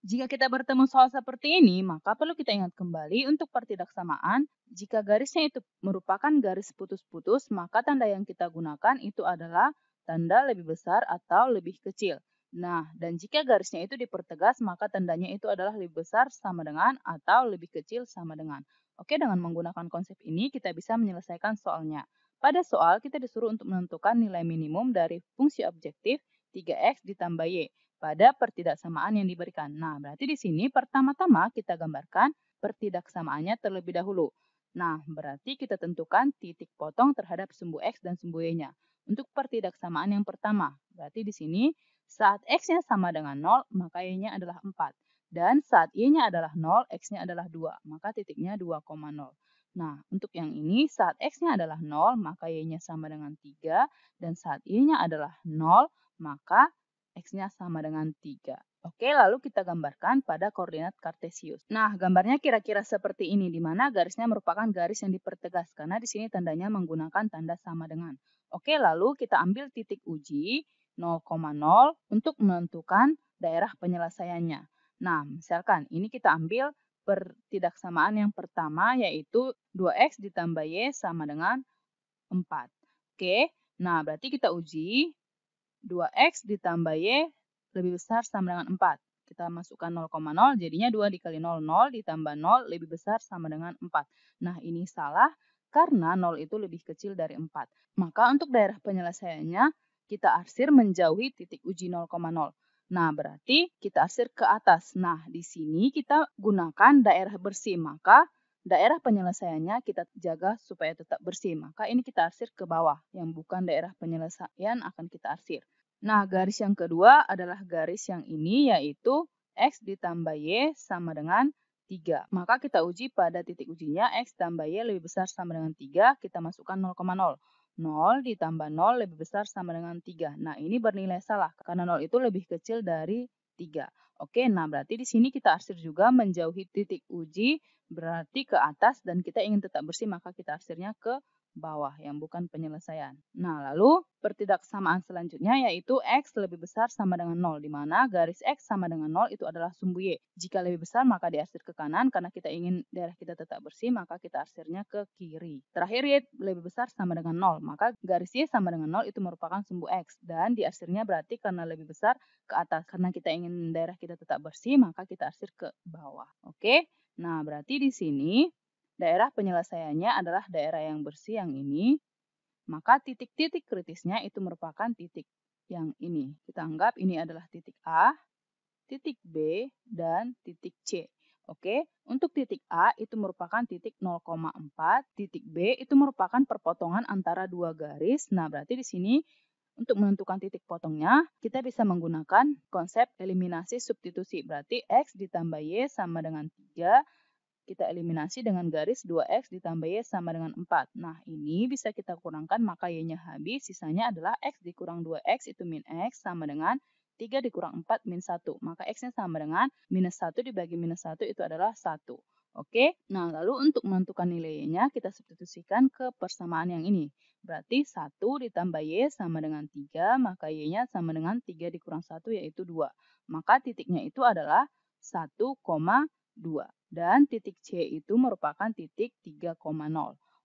Jika kita bertemu soal seperti ini, maka perlu kita ingat kembali untuk pertidaksamaan. Jika garisnya itu merupakan garis putus-putus, maka tanda yang kita gunakan itu adalah tanda lebih besar atau lebih kecil. Nah, dan jika garisnya itu dipertegas, maka tandanya itu adalah lebih besar sama dengan atau lebih kecil sama dengan. Oke, dengan menggunakan konsep ini kita bisa menyelesaikan soalnya. Pada soal, kita disuruh untuk menentukan nilai minimum dari fungsi objektif 3x ditambah y pada pertidaksamaan yang diberikan. Nah, berarti di sini pertama-tama kita gambarkan pertidaksamaannya terlebih dahulu. Nah, berarti kita tentukan titik potong terhadap sumbu X dan sumbu Y-nya. Untuk pertidaksamaan yang pertama, berarti di sini saat X-nya sama dengan 0, maka Y-nya adalah 4. Dan saat Y-nya adalah 0, X-nya adalah 2, maka titiknya 2,0. Nah, untuk yang ini, saat X-nya adalah 0, maka Y-nya sama dengan 3. Dan saat Y-nya adalah 0, maka X-nya sama dengan 3. Oke, lalu kita gambarkan pada koordinat kartesius. Nah, gambarnya kira-kira seperti ini, di mana garisnya merupakan garis yang dipertegas, karena di sini tandanya menggunakan tanda sama dengan. Oke, lalu kita ambil titik uji 0,0 untuk menentukan daerah penyelesaiannya. Nah, misalkan ini kita ambil pertidaksamaan yang pertama, yaitu 2X ditambah Y sama dengan 4. Oke, nah berarti kita uji 2X ditambah Y lebih besar sama dengan 4. Kita masukkan 0,0 jadinya 2 dikali 0, 0 ditambah 0 lebih besar sama dengan 4. Nah ini salah karena 0 itu lebih kecil dari 4. Maka untuk daerah penyelesaiannya kita arsir menjauhi titik uji 0,0. Nah, berarti kita arsir ke atas. Nah, di sini kita gunakan daerah bersih, maka Daerah penyelesaiannya kita jaga supaya tetap bersih, maka ini kita arsir ke bawah, yang bukan daerah penyelesaian akan kita arsir. Nah, garis yang kedua adalah garis yang ini, yaitu X ditambah Y sama dengan 3. Maka kita uji pada titik ujinya X tambah Y lebih besar sama dengan 3, kita masukkan 0,0. 0 ditambah 0 lebih besar sama dengan 3. Nah, ini bernilai salah karena 0 itu lebih kecil dari 3. Oke, nah berarti di sini kita arsir juga menjauhi titik uji berarti ke atas dan kita ingin tetap bersih maka kita arsirnya ke bawah yang bukan penyelesaian. Nah, lalu pertidaksamaan selanjutnya yaitu X lebih besar sama dengan 0, di mana garis X sama dengan 0 itu adalah sumbu Y. Jika lebih besar, maka diarsir ke kanan, karena kita ingin daerah kita tetap bersih, maka kita arsirnya ke kiri. Terakhir, Y lebih besar sama dengan 0, maka garis Y sama dengan 0 itu merupakan sumbu X, dan diarsirnya berarti karena lebih besar ke atas. Karena kita ingin daerah kita tetap bersih, maka kita arsir ke bawah. Oke? Nah, berarti di sini daerah penyelesaiannya adalah daerah yang bersih yang ini, maka titik-titik kritisnya itu merupakan titik yang ini. Kita anggap ini adalah titik A, titik B, dan titik C. Oke, untuk titik A itu merupakan titik 0,4, titik B itu merupakan perpotongan antara dua garis. Nah, berarti di sini untuk menentukan titik potongnya, kita bisa menggunakan konsep eliminasi substitusi. Berarti X ditambah Y sama dengan 3 kita eliminasi dengan garis 2x ditambah y sama dengan 4. Nah, ini bisa kita kurangkan maka y-nya habis, sisanya adalah x dikurang 2x itu min x sama dengan 3 dikurang 4 min 1. Maka x-nya sama dengan minus 1 dibagi minus 1 itu adalah 1. Oke, nah lalu untuk menentukan nilainya kita substitusikan ke persamaan yang ini. Berarti 1 ditambah Y sama dengan 3, maka Y-nya sama dengan 3 dikurang 1 yaitu 2. Maka titiknya itu adalah 1,2 dan titik C itu merupakan titik 3,0.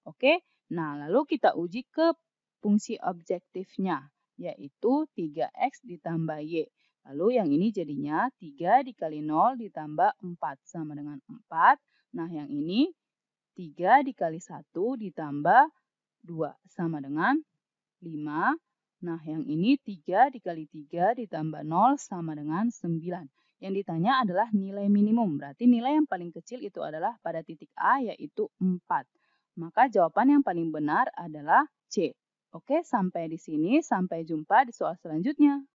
Oke, nah lalu kita uji ke fungsi objektifnya, yaitu 3X ditambah Y. Lalu yang ini jadinya 3 dikali 0 ditambah 4 sama dengan 4. Nah yang ini 3 dikali 1 ditambah 2 sama dengan 5. Nah yang ini 3 dikali 3 ditambah 0 sama dengan 9. Yang ditanya adalah nilai minimum. Berarti nilai yang paling kecil itu adalah pada titik A yaitu 4. Maka jawaban yang paling benar adalah C. Oke, sampai di sini. Sampai jumpa di soal selanjutnya.